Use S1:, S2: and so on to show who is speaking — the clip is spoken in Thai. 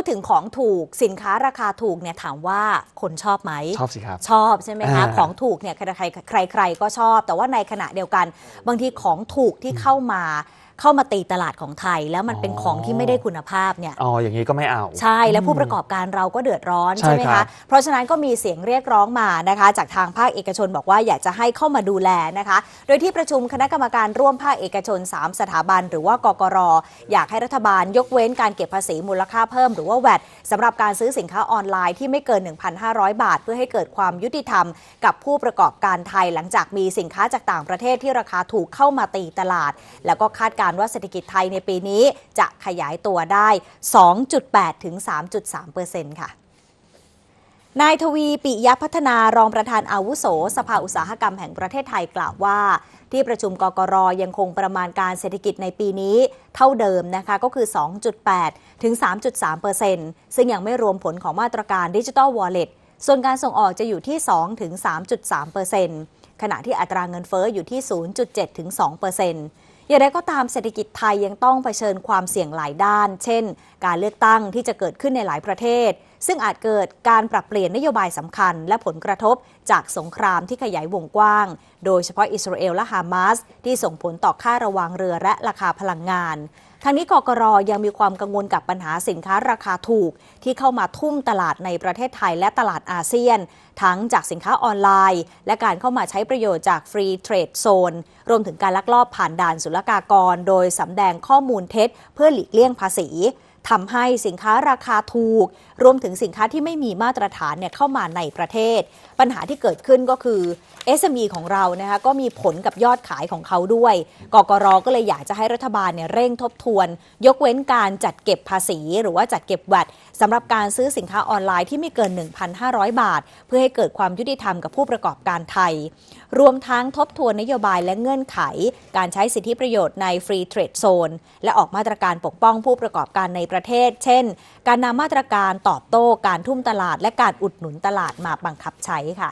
S1: พูดถึงของถูกสินค้าราคาถูกเนี่ยถามว่าคนชอบไหมชอบสิครับ ชอบใช่ไหมคะ ของถูกเนี่ยใครใครก็ชอบ แต่ว่าในขณะเดียวกัน บางทีของถูกที่เข้ามาเข้ามาตีตลาดของไทยแล้วมันเป็นของที่ไม่ได้คุณภาพเนี่ย อ๋อ อย่างนี้ก็ไม่เอา ใช่ แล้วผู้ประกอบการเราก็เดือดร้อนใช่ไหมคะ เพราะฉะนั้นก็มีเสียงเรียกร้องมานะคะ จากทางภาคเอกชนบอกว่าอยากจะให้เข้ามาดูแลนะคะ โดยที่ประชุมคณะกรรมการร่วมภาคเอกชน 3 สถาบัน หรือว่ากกร อยากให้รัฐบาลยกเว้นการเก็บภาษีมูลค่าเพิ่ม หรือว่าแวดสำหรับการซื้อสินค้าออนไลน์ที่ไม่เกิน 1,500 บาท เพื่อให้เกิดความยุติธรรม กับผู้ประกอบการไทย หลังจากมีสินค้าจากต่างประเทศที่ราคาถูกเข้ามาตีตลาด แล้วก็คาดการการณ์ว่าเศรษฐกิจไทยในปีนี้จะขยายตัวได้ 2.8 ถึง 3.3 เปอร์เซ็นต์ค่ะ นายทวีปิยพัฒนารองประธานอาวุโส สภาอุตสาหกรรมแห่งประเทศไทยกล่าวว่า ที่ประชุมกกรยังคงประมาณการเศรษฐกิจในปีนี้เท่าเดิมนะคะก็คือ 2.8 ถึง 3.3 เปอร์เซ็นต์ซึ่งยังไม่รวมผลของมาตรการดิจิทัลวอลเล็ตส่วนการส่งออกจะอยู่ที่ 2 ถึง 3.3เปอร์เซ็นต์ขณะที่อัตราเงินเฟอ้ออยู่ที่ 0.7 ถึง2เปอร์เซ็นต์อย่างไรก็ตามเศรษฐกิจไทยยังต้องเผชิญความเสี่ยงหลายด้าน เช่นการเลือกตั้งที่จะเกิดขึ้นในหลายประเทศซึ่งอาจเกิดการปรับเปลี่ยนนโยบายสำคัญและผลกระทบ จากสงครามที่ขยายวงกว้าง โดยเฉพาะอิสราเอลและฮามาสที่ส่งผลต่อค่าระวางเรือและราคาพลังงาน ทางนี้กกรยังมีความกังวลกับปัญหาสินค้าราคาถูก ที่เข้ามาทุ่มตลาดในประเทศไทยและตลาดอาเซียน ทั้งจากสินค้าออนไลน์ และการเข้ามาใช้ประโยชน์จากฟรีเทรดโซน รวมถึงการลักลอบผ่านด่านศุลกากร โดยสำแดงข้อมูลเท็จ เพื่อหลีกเลี่ยงภาษีทำให้สินค้าราคาถูก รวมถึงสินค้าที่ไม่มีมาตรฐานเนี่ยเข้ามาในประเทศ ปัญหาที่เกิดขึ้นก็คือ SME ของเรานะคะก็มีผลกับยอดขายของเขาด้วย กกรก็เลยอยากจะให้รัฐบาลเนี่ยเร่งทบทวน ยกเว้นการจัดเก็บภาษีหรือว่าจัดเก็บแวดสำหรับการซื้อสินค้าออนไลน์ที่ไม่เกิน 1,500 บาท เพื่อให้เกิดความยุติธรรมกับผู้ประกอบการไทย รวมทั้งทบทวนนโยบายและเงื่อนไข การใช้สิทธิประโยชน์ในฟรีเทรดโซนและออกมาตรการปกป้องผู้ประกอบการในประเทศ เช่น การนำมาตรการตอบโต้การทุ่มตลาด และการอุดหนุนตลาดมาบังคับใช้ค่ะ